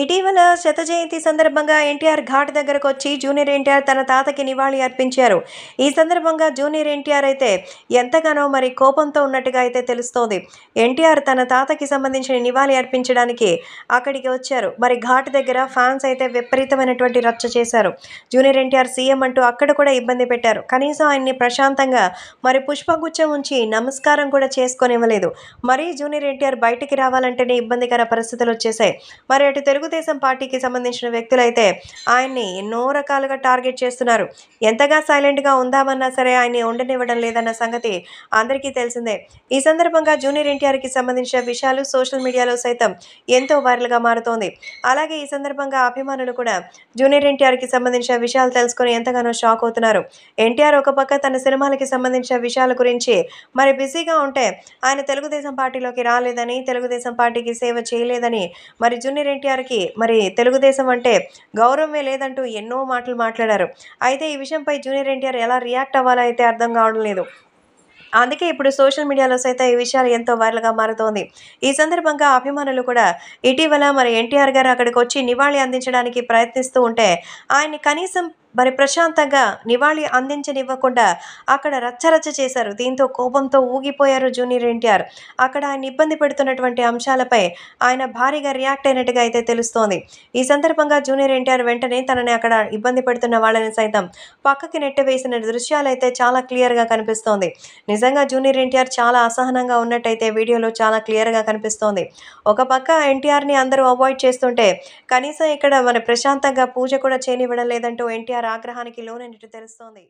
ఇటీవల శత జయంతి సందర్భంగా ఎన్టీఆర్ ఘాట్ దగ్గరకు వచ్చి జూనియర్ ఎన్టీఆర్ తన తాతకి నివాళి అర్పించారు ఈ సందర్భంగా జూనియర్ ఎన్టీఆర్ అయితే ఎంతగానో మరి కోపంతో ఉన్నట్టుగా అయితే తెలుస్తోంది ఎన్టీఆర్ తన తాతకి సంబంధించిన నివాళి అర్పించడానికి అక్కడికి వచ్చారు మరి ఘాట్ దగ్గర ఫ్యాన్స్ అయితే విపరీతమైనటువంటి రచ్చ చేశారు జూనియర్ ఎన్టీఆర్ సీఎం అంటూ అక్కడ కూడా ఇబ్బంది పెట్టారు కనీసం ఆయన్ని ప్రశాంతంగా మరి పుష్పగుచ్చం ఉంచి నమస్కారం కూడా చేసుకొని ఇవ్వలేదు మరి జూనియర్ ఎన్టీఆర్ బయటికి రావాలంటేనే ఇబ్బందికర పరిస్థితులు వచ్చేసాయి మరి అటు తెలుగు తెలుగుదేశం పార్టీకి సంబంధించిన వ్యక్తులైతే ఆయన్ని ఎన్నో రకాలుగా టార్గెట్ చేస్తున్నారు ఎంతగా సైలెంట్గా ఉందామన్నా సరే ఆయన్ని ఉండనివ్వడం లేదన్న సంగతి అందరికీ తెలిసిందే ఈ సందర్భంగా జూనియర్ ఎన్టీఆర్కి సంబంధించిన విషయాలు సోషల్ మీడియాలో సైతం ఎంతో వైరల్గా మారుతోంది అలాగే ఈ సందర్భంగా అభిమానులు కూడా జూనియర్ ఎన్టీఆర్కి సంబంధించిన విషయాలు తెలుసుకుని ఎంతగానో షాక్ అవుతున్నారు ఎన్టీఆర్ ఒక పక్క తన సినిమాలకి సంబంధించిన విషయాల గురించి మరి బిజీగా ఉంటే ఆయన తెలుగుదేశం పార్టీలోకి రాలేదని తెలుగుదేశం పార్టీకి సేవ చేయలేదని మరి జూనియర్ ఎన్టీఆర్కి వాళ్ళకి మరి తెలుగుదేశం అంటే గౌరవమే లేదంటూ ఎన్నో మాటలు మాట్లాడారు అయితే ఈ విషయంపై జూనియర్ ఎన్టీఆర్ ఎలా రియాక్ట్ అవ్వాలో అయితే అర్థం కావడం లేదు అందుకే ఇప్పుడు సోషల్ మీడియాలో సైతం ఈ విషయాలు ఎంతో వైరల్గా మారుతోంది ఈ సందర్భంగా అభిమానులు కూడా ఇటీవల మరి ఎన్టీఆర్ గారు అక్కడికి వచ్చి నివాళి అందించడానికి ప్రయత్నిస్తూ ఉంటే ఆయన్ని కనీసం మరి ప్రశాంతంగా నివాళి అందించనివ్వకుండా అక్కడ రచ్చరచ్చ చేశారు దీంతో కోపంతో ఊగిపోయారు జూనియర్ ఎన్టీఆర్ అక్కడ ఆయన ఇబ్బంది పెడుతున్నటువంటి అంశాలపై ఆయన భారీగా రియాక్ట్ అయినట్టుగా అయితే తెలుస్తోంది ఈ సందర్భంగా జూనియర్ ఎన్టీఆర్ వెంటనే తనని అక్కడ ఇబ్బంది పెడుతున్న వాళ్ళని సైతం పక్కకి దృశ్యాలు అయితే చాలా క్లియర్గా కనిపిస్తోంది నిజంగా జూనియర్ ఎన్టీఆర్ చాలా అసహనంగా ఉన్నట్టయితే వీడియోలో చాలా క్లియర్గా కనిపిస్తోంది ఒక పక్క ఎన్టీఆర్ని అందరూ అవాయిడ్ చేస్తుంటే కనీసం ఇక్కడ మన ప్రశాంతంగా పూజ కూడా చేయనివ్వడం లేదంటూ ఎన్టీఆర్ ఆగ్రహానికి లోనైనట్టు తెలుస్తోంది